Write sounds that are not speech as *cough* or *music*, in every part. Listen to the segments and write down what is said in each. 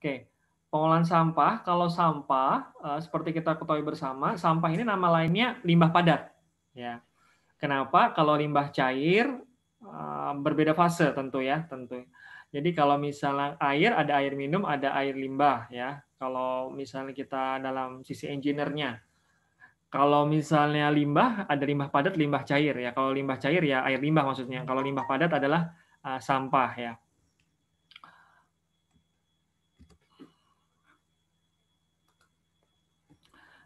Oke, pengolahan sampah. Kalau sampah, eh, seperti kita ketahui bersama, sampah ini nama lainnya limbah padat. Ya, kenapa? Kalau limbah cair eh, berbeda fase tentu ya, tentu. Jadi kalau misalnya air ada air minum, ada air limbah ya. Kalau misalnya kita dalam sisi engineer-nya. Kalau misalnya limbah ada limbah padat, limbah cair ya. Kalau limbah cair ya air limbah maksudnya. Kalau limbah padat adalah uh, sampah ya.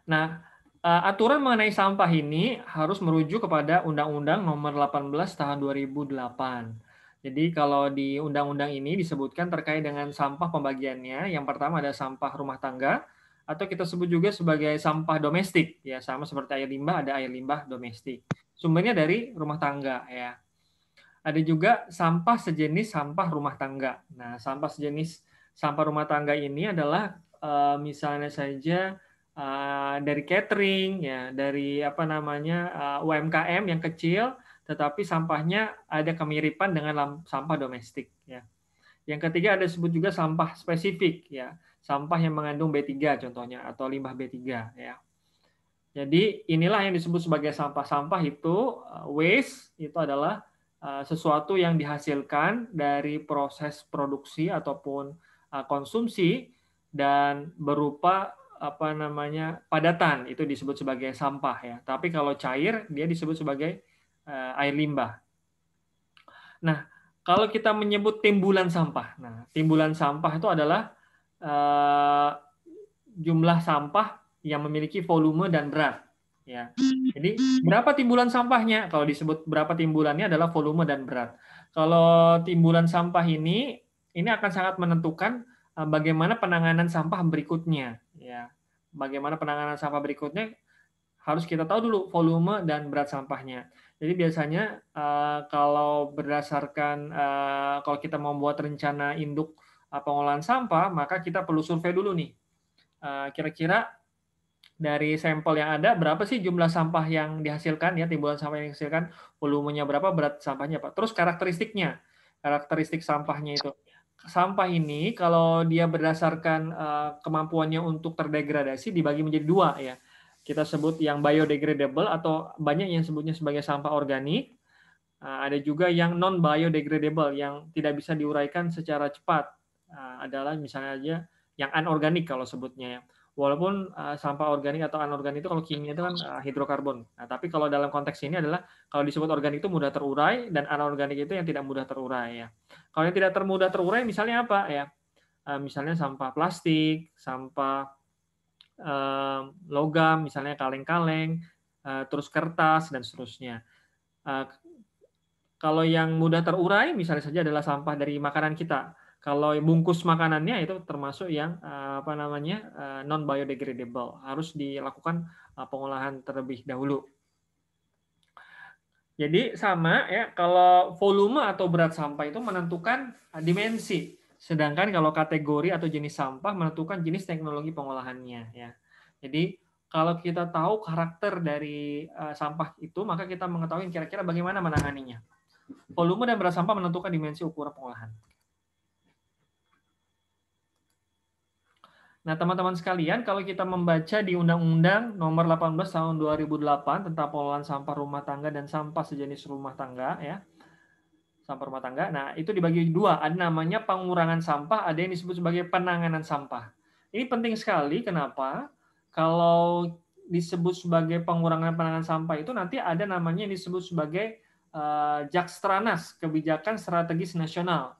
Nah, eh, aturan mengenai sampah ini harus merujuk kepada Undang-Undang Nomor 18 Tahun 2008. Jadi kalau di undang-undang ini disebutkan terkait dengan sampah pembagiannya, yang pertama ada sampah rumah tangga atau kita sebut juga sebagai sampah domestik ya sama seperti air limbah ada air limbah domestik. Sumbernya dari rumah tangga ya. Ada juga sampah sejenis sampah rumah tangga. Nah, sampah sejenis sampah rumah tangga ini adalah eh, misalnya saja uh, dari catering ya dari apa namanya uh, ah, UMKM yang kecil tetapi sampahnya ada kemiripan dengan sampah domestik ya yang ketiga ada sebut juga sampah spesifik ya sampah yang mengandung B3 contohnya atau limbah B3 ya jadi inilah yang disebut sebagai sampah-sampah itu ah, waste itu adalah sesuatu yang dihasilkan dari proses produksi ataupun konsumsi dan berupa apa namanya padatan itu disebut sebagai sampah ya tapi kalau cair dia disebut sebagai uh, air limbah nah kalau kita menyebut timbulan sampah nah timbulan sampah itu adalah uh, jumlah sampah yang memiliki volume dan berat ya jadi berapa timbulan sampahnya kalau disebut berapa timbulannya adalah volume dan berat kalau timbulan sampah ini ini akan sangat menentukan eh, bagaimana penanganan sampah berikutnya bagaimana penanganan sampah berikutnya harus kita tahu dulu volume dan berat sampahnya. Jadi biasanya uh, kalau berdasarkan uh, kalau kita membuat rencana induk uh, pengolahan sampah, maka kita perlu survei dulu nih. Kira-kira dari sampel yang ada berapa sih jumlah sampah yang dihasilkan ya timbunan sampah yang dihasilkan, volumenya berapa, berat sampahnya pak. Terus karakteristiknya, karakteristik sampahnya itu sampah ini kalau dia berdasarkan uh, kemampuannya untuk terdegradasi dibagi menjadi dua ya. Kita sebut yang biodegradable atau banyak yang sebutnya sebagai sampah organik. Uh, ada juga yang non biodegradable yang tidak bisa diuraikan secara cepat. Uh, adalah misalnya aja yang anorganik kalau sebutnya ya walaupun uh, sampah organik atau anorganik itu kalau kimia itu kan uh, hidrokarbon. Nah, tapi kalau dalam konteks ini adalah kalau disebut organik itu mudah terurai dan anorganik itu yang tidak mudah terurai ya. Kalau yang tidak termudah terurai misalnya apa ya? Uh, misalnya sampah plastik, sampah uh, logam, misalnya kaleng-kaleng, uh, terus kertas dan seterusnya. Uh, kalau yang mudah terurai misalnya saja adalah sampah dari makanan kita kalau bungkus makanannya itu termasuk yang eh, apa namanya eh, non biodegradable, harus dilakukan eh, pengolahan terlebih dahulu. Jadi sama ya kalau volume atau berat sampah itu menentukan dimensi, sedangkan kalau kategori atau jenis sampah menentukan jenis teknologi pengolahannya ya. Jadi kalau kita tahu karakter dari sampah itu, maka kita mengetahui kira-kira bagaimana menanganinya. Volume dan berat sampah menentukan dimensi ukuran pengolahan. Nah, teman-teman sekalian, kalau kita membaca di Undang-Undang Nomor 18 Tahun 2008 tentang pengelolaan sampah rumah tangga dan sampah sejenis rumah tangga, ya, sampah rumah tangga. Nah, itu dibagi dua. Ada namanya pengurangan sampah, ada yang disebut sebagai penanganan sampah. Ini penting sekali. Kenapa? Kalau disebut sebagai pengurangan penanganan sampah itu nanti ada namanya yang disebut sebagai uh, Jakstranas, kebijakan strategis nasional.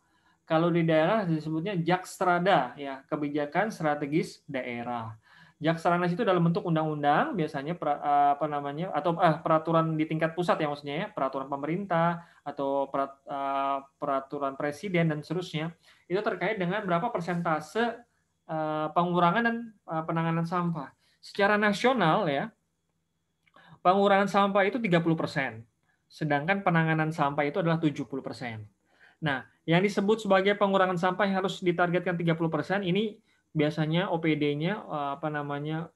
Kalau di daerah disebutnya jakstrada ya, kebijakan strategis daerah. Jakstranas itu dalam bentuk undang-undang biasanya per, eh, apa namanya atau eh, peraturan di tingkat pusat ya maksudnya ya, peraturan pemerintah atau per, eh, peraturan presiden dan seterusnya. Itu terkait dengan berapa persentase eh, pengurangan dan eh, penanganan sampah. Secara nasional ya pengurangan sampah itu 30%, sedangkan penanganan sampah itu adalah 70%. Nah, yang disebut sebagai pengurangan sampah yang harus ditargetkan 30% ini biasanya OPD-nya eh, apa namanya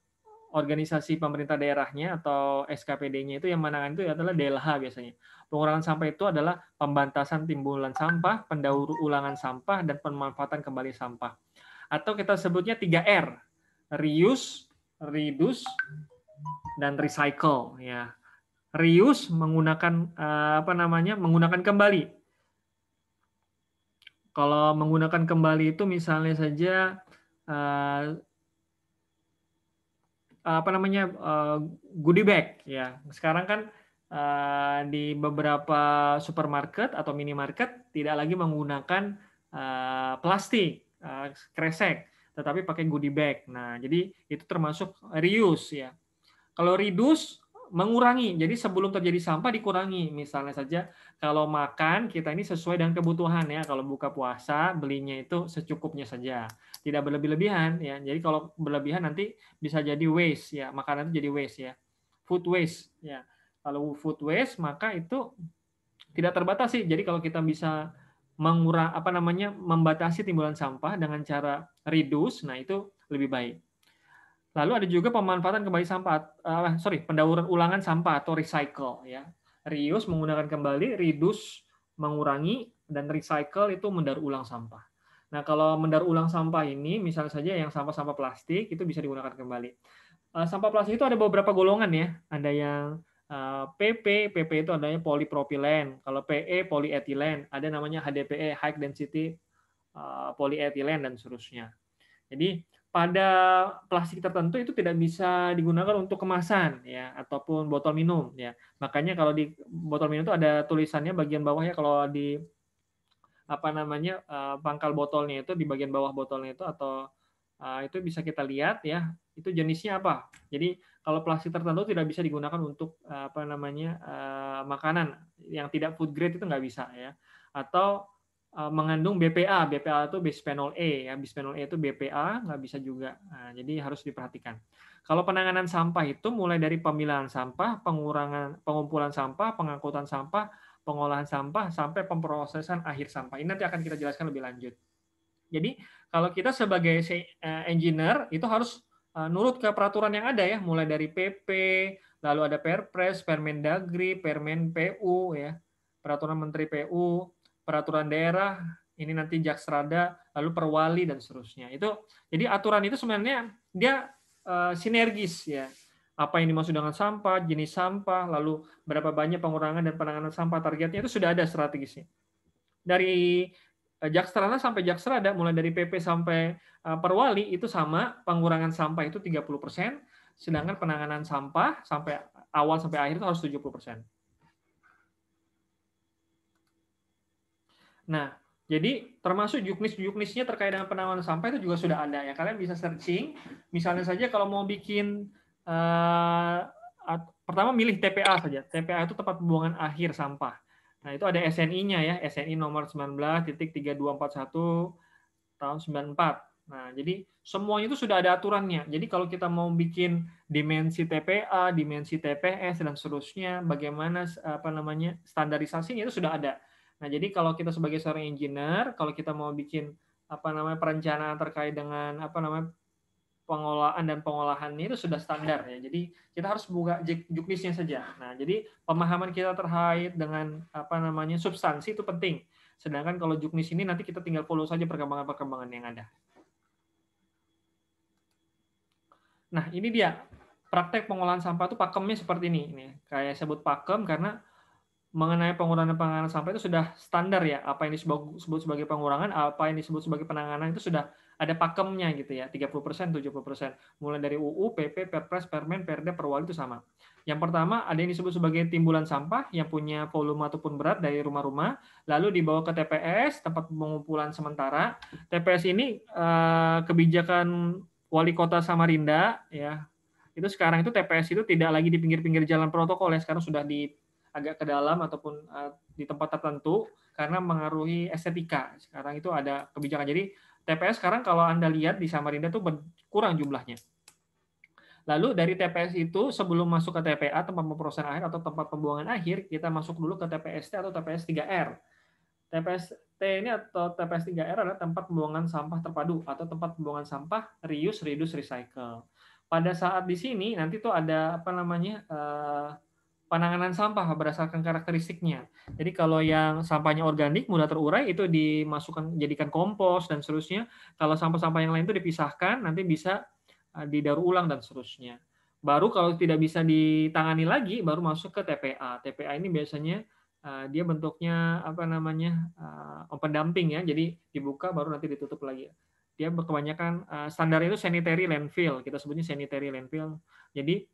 organisasi pemerintah daerahnya atau SKPD-nya itu yang menangani itu adalah DLH biasanya. Pengurangan sampah itu adalah pembantasan timbulan sampah, pendaur ulangan sampah, dan pemanfaatan kembali sampah. Atau kita sebutnya 3R, reuse, reduce, dan recycle. Ya, reuse menggunakan eh, apa namanya menggunakan kembali kalau menggunakan kembali itu misalnya saja uh, apa namanya uh, goodie bag ya. Sekarang kan uh, di beberapa supermarket atau minimarket tidak lagi menggunakan uh, plastik uh, kresek, tetapi pakai goodie bag. Nah, jadi itu termasuk reuse ya. Kalau reduce mengurangi. Jadi sebelum terjadi sampah dikurangi. Misalnya saja kalau makan kita ini sesuai dengan kebutuhan ya. Kalau buka puasa belinya itu secukupnya saja. Tidak berlebih-lebihan ya. Jadi kalau berlebihan nanti bisa jadi waste ya. Makanan itu jadi waste ya. Food waste ya. Kalau food waste maka itu tidak terbatas sih Jadi kalau kita bisa mengurang apa namanya membatasi timbulan sampah dengan cara reduce, nah itu lebih baik. Lalu ada juga pemanfaatan kembali sampah, uh, sorry, pendauran ulangan sampah atau recycle ya. Reuse menggunakan kembali, reduce mengurangi, dan recycle itu mendaur ulang sampah. Nah kalau mendaur ulang sampah ini, misalnya saja yang sampah-sampah plastik itu bisa digunakan kembali. Uh, sampah plastik itu ada beberapa golongan ya. Ada yang uh, eh, PP, PP itu adanya polipropilen. Kalau PE polietilen, ada namanya HDPE, high density uh, polietilen dan seterusnya. Jadi pada plastik tertentu itu tidak bisa digunakan untuk kemasan ya ataupun botol minum ya. Makanya kalau di botol minum itu ada tulisannya bagian bawahnya kalau di apa namanya eh, pangkal botolnya itu di bagian bawah botolnya itu atau eh, itu bisa kita lihat ya itu jenisnya apa. Jadi kalau plastik tertentu tidak bisa digunakan untuk eh, apa namanya makanan yang tidak food grade itu nggak bisa ya. Atau Eh, mengandung BPA. BPA itu bisphenol A, ya. Bisphenol A itu BPA nggak bisa juga. Nah, jadi harus diperhatikan. Kalau penanganan sampah itu mulai dari pemilahan sampah, pengurangan pengumpulan sampah, pengangkutan sampah, pengolahan sampah sampai pemprosesan akhir sampah. Ini nanti akan kita jelaskan lebih lanjut. Jadi kalau kita sebagai eh, engineer itu harus eh, nurut ke peraturan yang ada ya, mulai dari PP, lalu ada Perpres, Permendagri, Permen PU ya, peraturan Menteri PU, peraturan daerah, ini nanti Jaksrada, lalu Perwali dan seterusnya. Itu jadi aturan itu sebenarnya dia uh, sinergis ya. Apa yang dimaksud dengan sampah, jenis sampah, lalu berapa banyak pengurangan dan penanganan sampah targetnya itu sudah ada strategisnya. Dari eh, Jakstrana sampai Jaksrada, mulai dari PP sampai eh, Perwali itu sama pengurangan sampah itu 30 persen, sedangkan penanganan sampah sampai awal sampai akhir itu harus 70 persen. Nah, jadi termasuk juknis-juknisnya terkait dengan penanganan sampah itu juga sudah ada ya. Kalian bisa searching. Misalnya saja kalau mau bikin uh, pertama milih TPA saja. TPA itu tempat pembuangan akhir sampah. Nah, itu ada SNI-nya ya, SNI nomor 19.3241 tahun 94. Nah, jadi semuanya itu sudah ada aturannya. Jadi kalau kita mau bikin dimensi TPA, dimensi TPS dan seterusnya, bagaimana apa namanya standarisasinya itu sudah ada. Nah, jadi kalau kita sebagai seorang engineer, kalau kita mau bikin apa namanya perencanaan terkait dengan apa namanya pengolahan dan pengolahan ini itu sudah standar ya. Jadi kita harus buka juknisnya saja. Nah, jadi pemahaman kita terkait dengan apa namanya substansi itu penting. Sedangkan kalau juknis ini nanti kita tinggal follow saja perkembangan-perkembangan yang ada. Nah, ini dia praktek pengolahan sampah itu pakemnya seperti ini. Ini kayak sebut pakem karena mengenai pengurangan penanganan sampah itu sudah standar ya apa yang disebut sebagai pengurangan apa yang disebut sebagai penanganan itu sudah ada pakemnya gitu ya 30% 70% mulai dari UU PP Perpres Permen Perda Perwali itu sama yang pertama ada yang disebut sebagai timbulan sampah yang punya volume ataupun berat dari rumah-rumah lalu dibawa ke TPS tempat pengumpulan sementara TPS ini eh, kebijakan wali kota Samarinda ya itu sekarang itu TPS itu tidak lagi di pinggir-pinggir jalan protokol ya sekarang sudah di agak ke dalam ataupun eh, di tempat tertentu karena mengaruhi estetika. Sekarang itu ada kebijakan. Jadi TPS sekarang kalau Anda lihat di Samarinda itu kurang jumlahnya. Lalu dari TPS itu sebelum masuk ke TPA tempat pemprosesan akhir atau tempat pembuangan akhir, kita masuk dulu ke TPST atau TPS 3R. TPS T ini atau TPS 3R adalah tempat pembuangan sampah terpadu atau tempat pembuangan sampah reuse, reduce, recycle. Pada saat di sini nanti tuh ada apa namanya eh, penanganan sampah berdasarkan karakteristiknya. Jadi kalau yang sampahnya organik mudah terurai itu dimasukkan jadikan kompos dan seterusnya. Kalau sampah-sampah yang lain itu dipisahkan nanti bisa eh, didaur ulang dan seterusnya. Baru kalau tidak bisa ditangani lagi baru masuk ke TPA. TPA ini biasanya eh, dia bentuknya apa namanya eh, open dumping ya. Jadi dibuka baru nanti ditutup lagi. Dia kebanyakan standar itu sanitary landfill. Kita sebutnya sanitary landfill. Jadi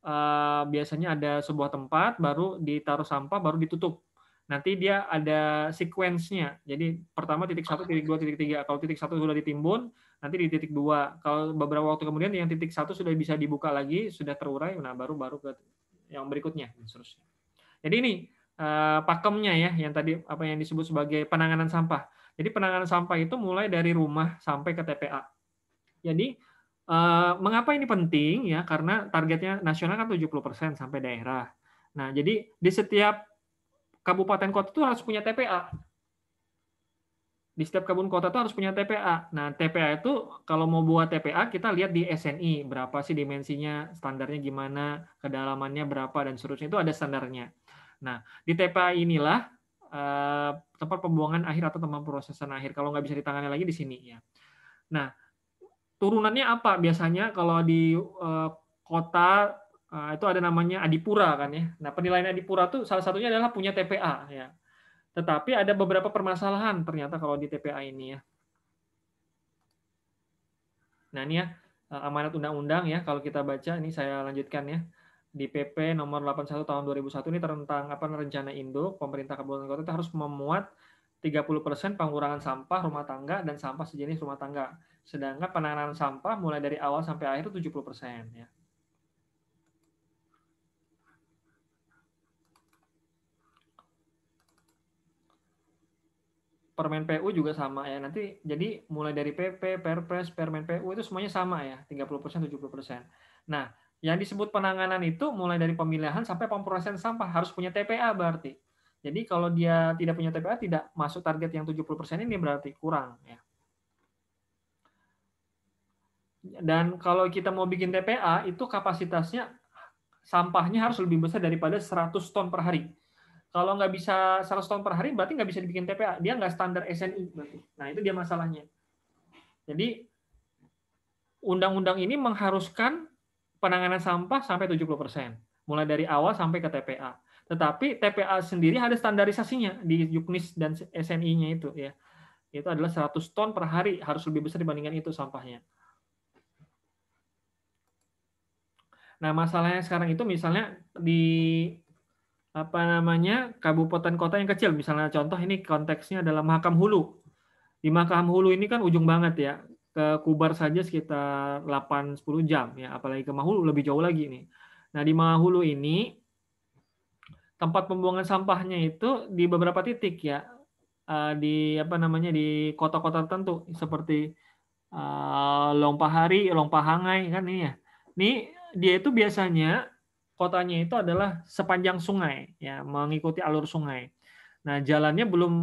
Eh, biasanya ada sebuah tempat baru ditaruh sampah baru ditutup nanti dia ada sequence-nya. Jadi pertama titik satu, titik dua, titik tiga. Kalau titik satu sudah ditimbun, nanti di titik dua. Kalau beberapa waktu kemudian yang titik satu sudah bisa dibuka lagi, sudah terurai, nah baru baru ke yang berikutnya, dan seterusnya. Jadi ini eh, pakemnya ya, yang tadi apa yang disebut sebagai penanganan sampah. Jadi penanganan sampah itu mulai dari rumah sampai ke TPA. Jadi Eh, mengapa ini penting ya? Karena targetnya nasional kan 70% sampai daerah. Nah, jadi di setiap kabupaten kota itu harus punya TPA. Di setiap kabupaten kota itu harus punya TPA. Nah, TPA itu kalau mau buat TPA kita lihat di SNI berapa sih dimensinya, standarnya gimana, kedalamannya berapa dan seterusnya itu ada standarnya. Nah, di TPA inilah eh, tempat pembuangan akhir atau tempat prosesan akhir. Kalau nggak bisa ditangani lagi di sini ya. Nah, turunannya apa biasanya kalau di uh, kota uh, itu ada namanya adipura kan ya. Nah penilaian adipura tuh salah satunya adalah punya TPA ya. Tetapi ada beberapa permasalahan ternyata kalau di TPA ini ya. Nah ini ya eh, amanat undang-undang ya kalau kita baca ini saya lanjutkan ya di PP nomor 81 tahun 2001 ini tentang apa rencana induk pemerintah kabupaten kota itu harus memuat 30% pengurangan sampah rumah tangga dan sampah sejenis rumah tangga. Sedangkan penanganan sampah mulai dari awal sampai akhir itu 70% ya. Permen PU juga sama ya. Nanti jadi mulai dari PP, Perpres, Permen PU itu semuanya sama ya, 30% 70%. Nah, yang disebut penanganan itu mulai dari pemilihan sampai pemprosesan sampah harus punya TPA berarti. Jadi kalau dia tidak punya TPA tidak masuk target yang 70% ini berarti kurang ya. Dan kalau kita mau bikin TPA, itu kapasitasnya sampahnya harus lebih besar daripada 100 ton per hari. Kalau nggak bisa 100 ton per hari, berarti nggak bisa dibikin TPA. Dia nggak standar SNI. Berarti. Nah, itu dia masalahnya. Jadi, undang-undang ini mengharuskan penanganan sampah sampai 70%. Mulai dari awal sampai ke TPA. Tetapi TPA sendiri ada standarisasinya di juknis dan SNI-nya itu. ya Itu adalah 100 ton per hari. Harus lebih besar dibandingkan itu sampahnya. Nah, masalahnya sekarang itu misalnya di apa namanya kabupaten kota yang kecil misalnya contoh ini konteksnya adalah Mahakam Hulu di Mahakam Hulu ini kan ujung banget ya ke Kubar saja sekitar 8-10 jam ya apalagi ke Mahulu lebih jauh lagi nih nah di Mahulu ini tempat pembuangan sampahnya itu di beberapa titik ya eh, di apa namanya di kota-kota tertentu seperti eh, Lompahari Lompahangai kan ini ya ini dia itu biasanya kotanya itu adalah sepanjang sungai ya mengikuti alur sungai. Nah jalannya belum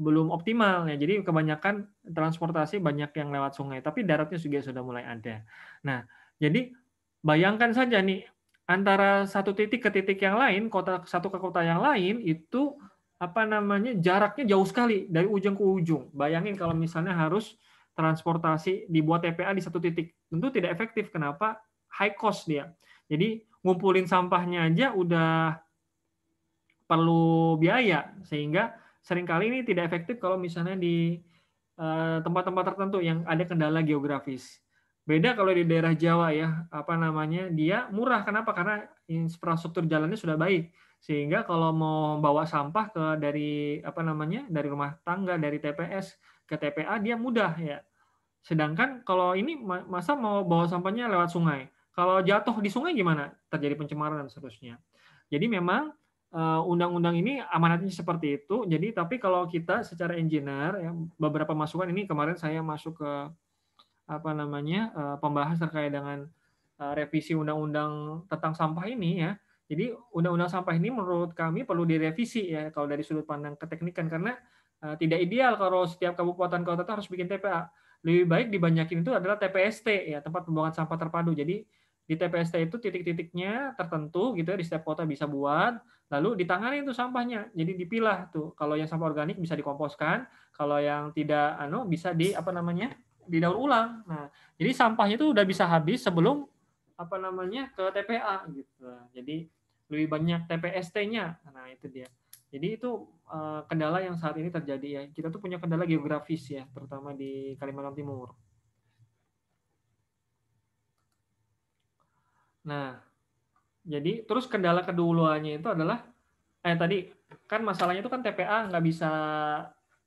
belum optimal ya jadi kebanyakan transportasi banyak yang lewat sungai tapi daratnya juga sudah mulai ada. Nah jadi bayangkan saja nih antara satu titik ke titik yang lain kota satu ke kota yang lain itu apa namanya jaraknya jauh sekali dari ujung ke ujung. Bayangin kalau misalnya harus transportasi dibuat TPA di satu titik tentu tidak efektif. Kenapa? high cost dia. Jadi ngumpulin sampahnya aja udah perlu biaya sehingga seringkali ini tidak efektif kalau misalnya di eh, tempat-tempat tertentu yang ada kendala geografis. Beda kalau di daerah Jawa ya, apa namanya? Dia murah kenapa? Karena infrastruktur jalannya sudah baik. Sehingga kalau mau bawa sampah ke dari apa namanya? dari rumah tangga, dari TPS ke TPA dia mudah ya. Sedangkan kalau ini masa mau bawa sampahnya lewat sungai. Kalau jatuh di sungai gimana? Terjadi pencemaran dan seterusnya. Jadi memang eh, undang-undang ini amanatnya seperti itu. Jadi tapi kalau kita secara engineer ya beberapa masukan ini kemarin saya masuk ke apa namanya eh, pembahas terkait dengan eh, revisi undang-undang tentang sampah ini ya. Jadi undang-undang sampah ini menurut kami perlu direvisi ya kalau dari sudut pandang keteknikan karena tidak ideal kalau setiap kabupaten kota itu harus bikin TPA. Lebih baik dibanyakin itu adalah TPST ya tempat pembuangan sampah terpadu. Jadi di TPST itu titik-titiknya tertentu gitu ya di setiap kota bisa buat lalu ditangani itu sampahnya jadi dipilah tuh kalau yang sampah organik bisa dikomposkan kalau yang tidak anu bisa di apa namanya didaur ulang nah jadi sampahnya itu udah bisa habis sebelum apa namanya ke TPA gitu jadi lebih banyak TPST-nya nah itu dia jadi itu eh, kendala yang saat ini terjadi ya kita tuh punya kendala geografis ya terutama di Kalimantan Timur Nah, jadi terus kendala keduluannya itu adalah eh tadi kan masalahnya itu kan TPA nggak bisa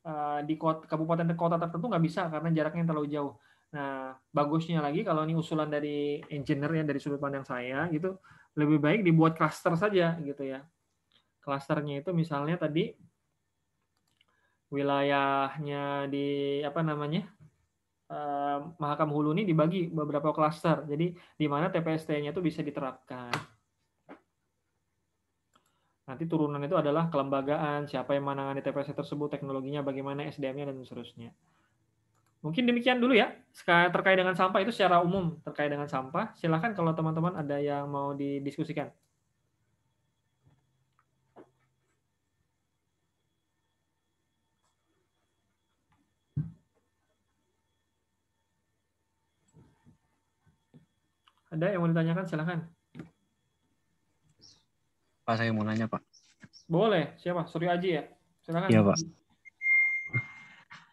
uh, di kota, kabupaten kota tertentu nggak bisa karena jaraknya terlalu jauh. Nah, bagusnya lagi kalau ini usulan dari engineer ya dari sudut pandang saya gitu, lebih baik dibuat cluster saja gitu ya. Clusternya itu misalnya tadi wilayahnya di apa namanya? Mahakam Hulu ini dibagi beberapa klaster. Jadi di mana TPST-nya itu bisa diterapkan. Nanti turunan itu adalah kelembagaan, siapa yang menangani TPST tersebut, teknologinya bagaimana, SDM-nya dan seterusnya. Mungkin demikian dulu ya terkait dengan sampah itu secara umum terkait dengan sampah. Silahkan kalau teman-teman ada yang mau didiskusikan. Ada yang mau ditanyakan? Silahkan. Pak, saya mau nanya, Pak. Boleh. Siapa? Surya Aji ya? Silahkan. Iya, Pak.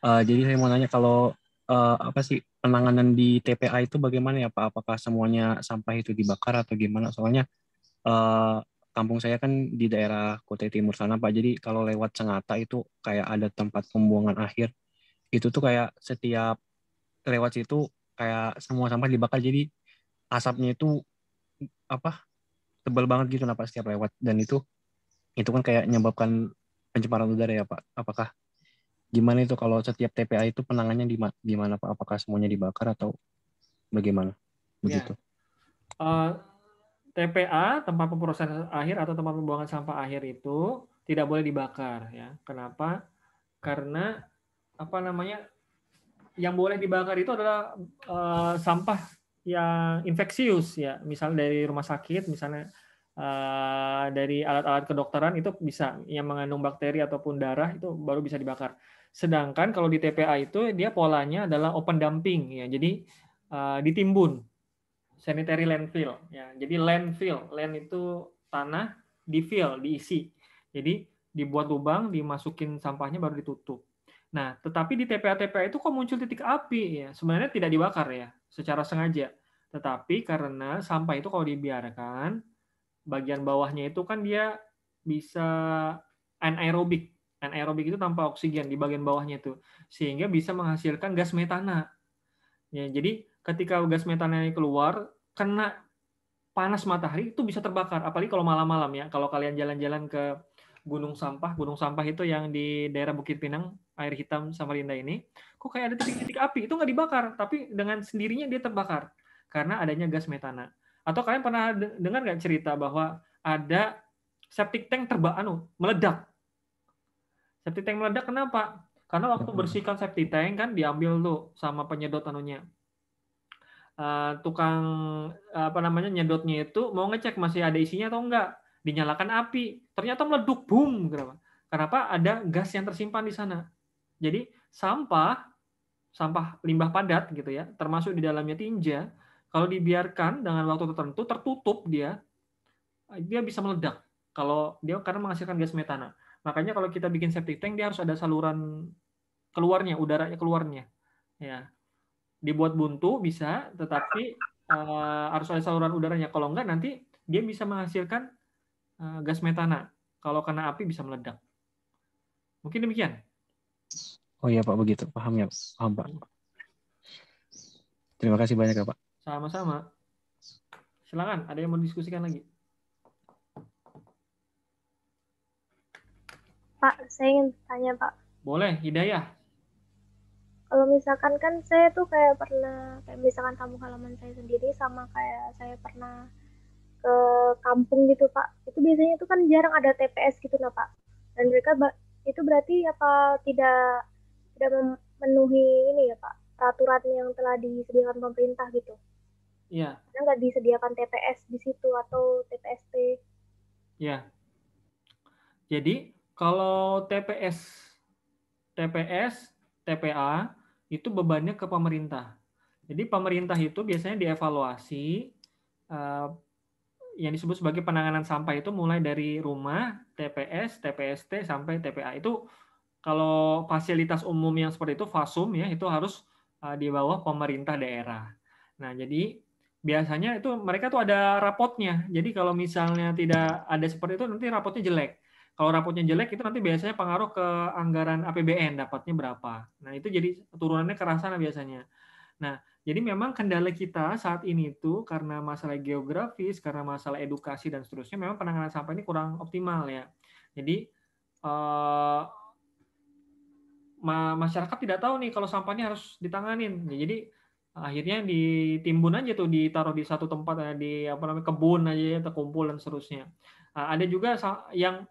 Uh, jadi saya mau nanya kalau uh, apa sih penanganan di TPA itu bagaimana ya Pak? Apakah semuanya sampah itu dibakar atau gimana? Soalnya uh, kampung saya kan di daerah Kota Timur sana Pak. Jadi kalau lewat Sengata itu kayak ada tempat pembuangan akhir. Itu tuh kayak setiap lewat situ kayak semua sampah dibakar. Jadi asapnya itu apa tebal banget gitu napa setiap lewat dan itu itu kan kayak menyebabkan pencemaran udara ya pak apakah gimana itu kalau setiap TPA itu penangannya di gimana pak apakah semuanya dibakar atau bagaimana begitu ya. uh, eh, TPA tempat pemrosesan akhir atau tempat pembuangan sampah akhir itu tidak boleh dibakar ya kenapa karena apa namanya yang boleh dibakar itu adalah uh, sampah yang infeksius ya, misalnya dari rumah sakit, misalnya eh, dari alat-alat kedokteran itu bisa yang mengandung bakteri ataupun darah itu baru bisa dibakar. Sedangkan kalau di TPA itu dia polanya adalah open dumping ya, jadi eh, ditimbun sanitary landfill ya. Jadi landfill, land itu tanah, di fill, diisi. Jadi dibuat lubang, dimasukin sampahnya baru ditutup. Nah, tetapi di TPA-TPA itu kok muncul titik api? Ya, sebenarnya tidak dibakar ya, secara sengaja. Tetapi karena sampah itu kalau dibiarkan, bagian bawahnya itu kan dia bisa anaerobik. Anaerobik itu tanpa oksigen di bagian bawahnya itu. Sehingga bisa menghasilkan gas metana. Ya, jadi ketika gas metana ini keluar, kena panas matahari itu bisa terbakar. Apalagi kalau malam-malam ya. Kalau kalian jalan-jalan ke gunung sampah. Gunung sampah itu yang di daerah Bukit Pinang, air hitam Samarinda ini. Kok kayak ada titik-titik api? Itu nggak dibakar, tapi dengan sendirinya dia terbakar karena adanya gas metana. Atau kalian pernah dengar nggak cerita bahwa ada septic tank terbakar, anu meledak? Septic tank meledak kenapa? Karena waktu hmm. bersihkan septic tank kan diambil tuh sama penyedot anunya. Uh, tukang apa namanya nyedotnya itu mau ngecek masih ada isinya atau enggak dinyalakan api, ternyata meleduk, boom. Kenapa? Kenapa ada gas yang tersimpan di sana? Jadi sampah, sampah limbah padat gitu ya, termasuk di dalamnya tinja, kalau dibiarkan dengan waktu tertentu tertutup dia, dia bisa meledak. Kalau dia karena menghasilkan gas metana. Makanya kalau kita bikin septic tank dia harus ada saluran keluarnya, udaranya keluarnya. Ya. Dibuat buntu bisa, tetapi uh, harus ada saluran udaranya. Kalau enggak nanti dia bisa menghasilkan Eh, gas metana. Kalau kena api bisa meledak. Mungkin demikian. Oh iya Pak begitu, paham ya, paham Pak. Terima kasih banyak ya Pak. Sama-sama. Silakan, ada yang mau diskusikan lagi? Pak, saya ingin tanya Pak. Boleh, Hidayah. Kalau misalkan kan saya tuh kayak pernah, kayak misalkan kamu halaman saya sendiri sama kayak saya pernah ke kampung gitu pak itu biasanya itu kan jarang ada TPS gitu nah pak dan mereka itu berarti apa tidak tidak memenuhi ini ya pak peraturan yang telah disediakan pemerintah gitu iya yeah. nggak disediakan TPS di situ atau TPSP iya yeah. jadi kalau TPS TPS TPA itu bebannya ke pemerintah jadi pemerintah itu biasanya dievaluasi eh, yang disebut sebagai penanganan sampah itu mulai dari rumah, TPS, TPST sampai TPA. Itu kalau fasilitas umum yang seperti itu Fasum ya itu harus eh, di bawah pemerintah daerah. Nah, jadi biasanya itu mereka tuh ada rapotnya. Jadi kalau misalnya tidak ada seperti itu nanti rapotnya jelek. Kalau rapotnya jelek itu nanti biasanya pengaruh ke anggaran APBN dapatnya berapa. Nah, itu jadi turunannya kerasan biasanya. Nah, jadi memang kendala kita saat ini itu karena masalah geografis, karena masalah edukasi dan seterusnya, memang penanganan sampah ini kurang optimal ya. Jadi uh, masyarakat tidak tahu nih kalau sampahnya harus ditanganin. Ya, jadi akhirnya ditimbun aja tuh ditaruh di satu tempat eh, di apa namanya kebun aja ya, terkumpul dan seterusnya nah, ada juga yang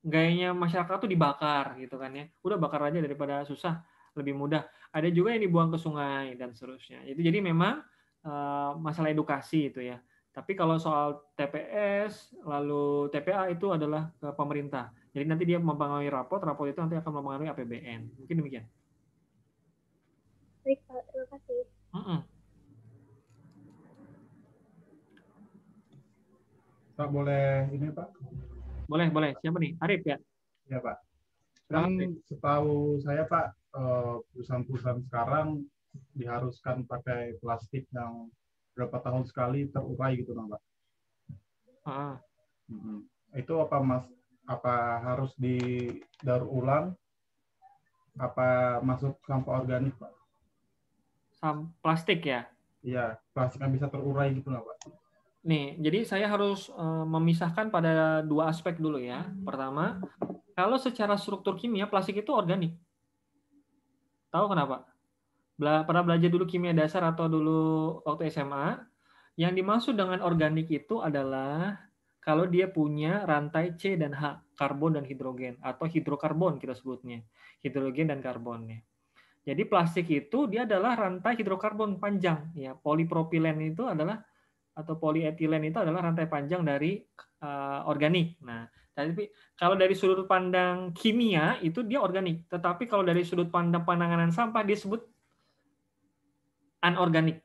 gayanya masyarakat tuh dibakar gitu kan ya udah bakar aja daripada susah lebih mudah. Ada juga yang dibuang ke sungai dan seterusnya. Itu jadi memang uh, masalah edukasi itu ya. Tapi kalau soal TPS lalu TPA itu adalah ke pemerintah. Jadi nanti dia mempengaruhi rapot, rapot itu nanti akan mempengaruhi APBN. Mungkin demikian. Baik, Pak. Terima kasih. Mm -mm. Pak boleh ini Pak? Boleh, boleh. Siapa nih? Arif ya? Ya Pak. Sekarang setahu saya Pak, Eh, perusahaan-perusahaan sekarang diharuskan pakai plastik yang berapa tahun sekali terurai gitu nang pak? Ah. Itu apa mas? Apa harus didaur ulang? Apa masuk sampah organik pak? Sam plastik ya? Iya, plastik yang bisa terurai gitu nang pak. Nih, jadi saya harus eh, memisahkan pada dua aspek dulu ya. Pertama, kalau secara struktur kimia plastik itu organik Tahu kenapa? Bela pernah belajar dulu kimia dasar atau dulu waktu SMA. Yang dimaksud dengan organik itu adalah kalau dia punya rantai C dan H, karbon dan hidrogen, atau hidrokarbon kita sebutnya, hidrogen dan karbonnya. Jadi plastik itu dia adalah rantai hidrokarbon panjang, ya polipropilen itu adalah atau polietilen itu adalah rantai panjang dari uh, organik. Nah, tapi kalau dari sudut pandang kimia itu dia organik, tetapi kalau dari sudut pandang penanganan sampah disebut anorganik.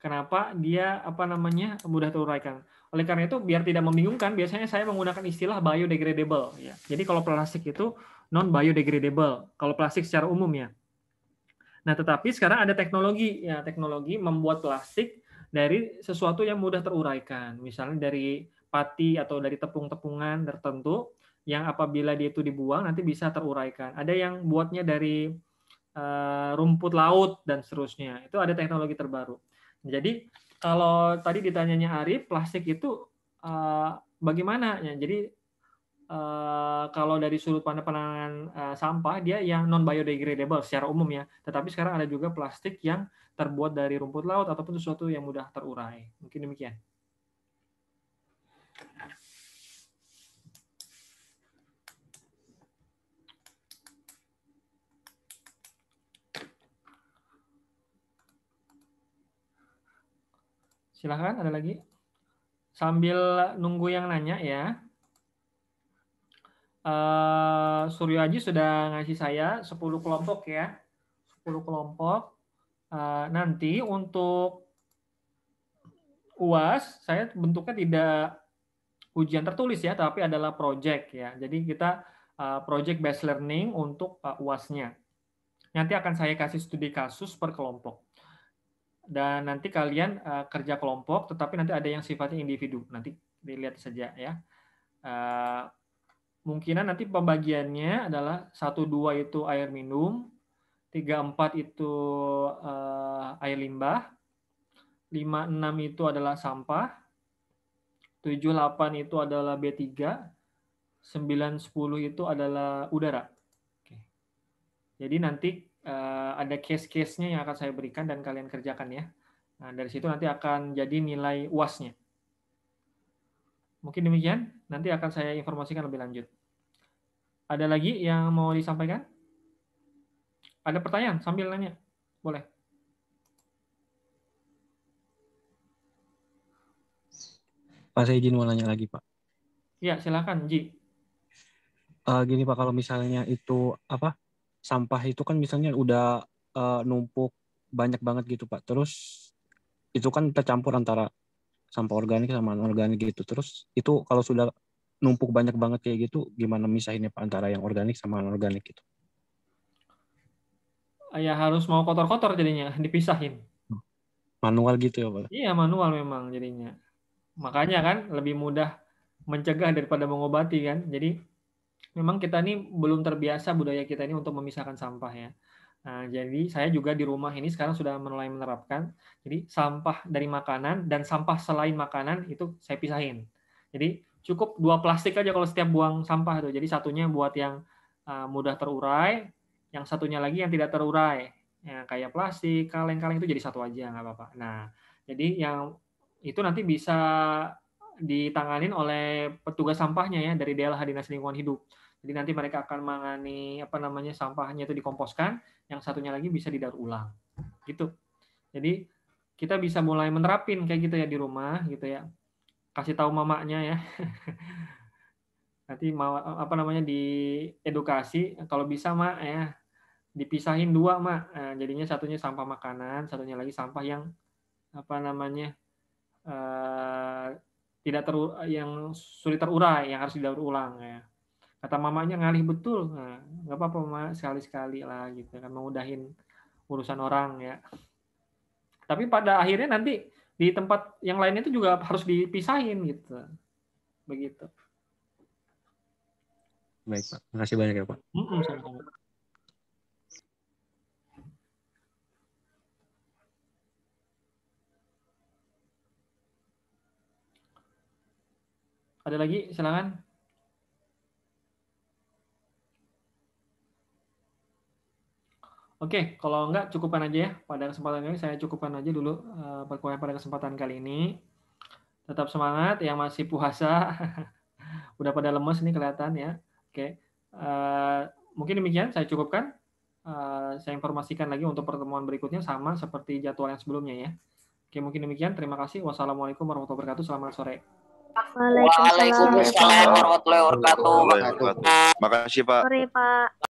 Kenapa dia apa namanya mudah teruraikan? Oleh karena itu biar tidak membingungkan, biasanya saya menggunakan istilah biodegradable. Ya. Jadi kalau plastik itu non biodegradable. Kalau plastik secara umum ya. Nah, tetapi sekarang ada teknologi, ya teknologi membuat plastik dari sesuatu yang mudah teruraikan. Misalnya dari pati atau dari tepung-tepungan tertentu yang apabila dia itu dibuang nanti bisa teruraikan. Ada yang buatnya dari uh, rumput laut dan seterusnya. Itu ada teknologi terbaru. Jadi kalau tadi ditanyanya Arif, plastik itu uh, bagaimana? Ya, jadi Uh, kalau dari sudut pandang penanganan uh, sampah dia yang non biodegradable secara umum ya. Tetapi sekarang ada juga plastik yang terbuat dari rumput laut ataupun sesuatu yang mudah terurai. Mungkin demikian. Silahkan, ada lagi? Sambil nunggu yang nanya ya. Uh, eh, Suryo Aji sudah ngasih saya 10 kelompok ya. 10 kelompok. Uh, nanti untuk UAS, saya bentuknya tidak ujian tertulis ya, tapi adalah project ya. Jadi kita eh, project based learning untuk eh, UASnya. Nanti akan saya kasih studi kasus per kelompok. Dan nanti kalian eh, kerja kelompok, tetapi nanti ada yang sifatnya individu. Nanti dilihat saja ya. Mungkinan nanti pembagiannya adalah 1 2 itu air minum, 3 4 itu air limbah, 5 6 itu adalah sampah, 7, 8 itu adalah B3, 9, 10 itu adalah udara. Jadi nanti eh, ada case-case-nya yang akan saya berikan dan kalian kerjakan ya. Nah, dari situ nanti akan jadi nilai uas nya Mungkin demikian, nanti akan saya informasikan lebih lanjut. Ada lagi yang mau disampaikan? Ada pertanyaan sambil nanya? Boleh. Pak izin mau nanya lagi Pak. Ya silakan Ji. Uh, gini Pak kalau misalnya itu apa sampah itu kan misalnya udah uh, numpuk banyak banget gitu Pak. Terus itu kan tercampur antara sampah organik sama non organik gitu. Terus itu kalau sudah numpuk banyak banget kayak gitu, gimana misahinnya Pak antara yang organik sama non organik itu? Ya harus mau kotor-kotor jadinya, dipisahin. Manual gitu ya Pak? Iya manual memang jadinya. Makanya kan lebih mudah mencegah daripada mengobati kan. Jadi memang kita ini belum terbiasa budaya kita ini untuk memisahkan sampah ya. Nah, jadi saya juga di rumah ini sekarang sudah mulai menerapkan. Jadi sampah dari makanan dan sampah selain makanan itu saya pisahin. Jadi cukup dua plastik aja kalau setiap buang sampah tuh. Jadi satunya buat yang eh, mudah terurai, yang satunya lagi yang tidak terurai. Ya, kayak plastik, kaleng-kaleng itu jadi satu aja nggak apa-apa. Nah, jadi yang itu nanti bisa ditanganin oleh petugas sampahnya ya dari DLH Dinas Lingkungan Hidup. Jadi nanti mereka akan mengani apa namanya sampahnya itu dikomposkan, yang satunya lagi bisa didaur ulang. Gitu. Jadi kita bisa mulai menerapin kayak gitu ya di rumah gitu ya. Kasih tahu mamanya ya. *laughs* nanti mau apa namanya di edukasi kalau bisa mak ya dipisahin dua mak nah, jadinya satunya sampah makanan satunya lagi sampah yang apa namanya Eh, tidak ter eh, yang sulit terurai yang harus didaur ulang ya kata mamanya ngalih betul nah, nggak nah, apa-apa sekali sekali lah gitu kan mengudahin urusan orang ya tapi pada akhirnya nanti di tempat yang lainnya itu juga harus dipisahin gitu begitu baik pak terima kasih banyak ya pak mm -mm, Ada lagi? Silakan. Oke, kalau enggak cukupkan aja ya. Pada kesempatan ini saya cukupkan aja dulu uh, eh, perkuliahan pada kesempatan kali ini. Tetap semangat yang masih puasa. *laughs* Udah pada lemes nih kelihatan ya. Oke. Uh, mungkin demikian saya cukupkan. Uh, saya informasikan lagi untuk pertemuan berikutnya sama seperti jadwal yang sebelumnya ya. Oke, mungkin demikian. Terima kasih. Wassalamualaikum warahmatullahi wabarakatuh. Selamat sore. Waalaikumsalam warahmatullahi wabarakatuh. Makasih Pak. Sorry Pak.